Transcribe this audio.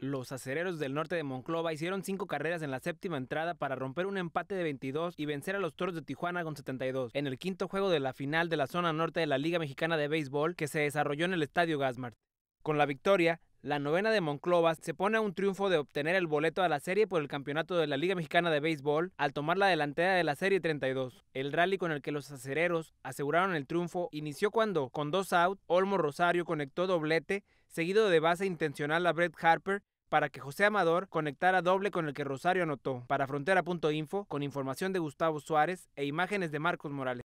Los acereros del norte de Monclova hicieron cinco carreras en la séptima entrada para romper un empate de 22 y vencer a los toros de Tijuana con 72 en el quinto juego de la final de la zona norte de la Liga Mexicana de Béisbol que se desarrolló en el Estadio Gasmart. Con la victoria, la novena de Monclova se pone a un triunfo de obtener el boleto a la serie por el campeonato de la Liga Mexicana de Béisbol al tomar la delantera de la serie 32. El rally con el que los acereros aseguraron el triunfo inició cuando, con dos out, Olmo Rosario conectó doblete, seguido de base intencional a Brett Harper para que José Amador conectara doble con el que Rosario anotó. Para Frontera.info, con información de Gustavo Suárez e imágenes de Marcos Morales.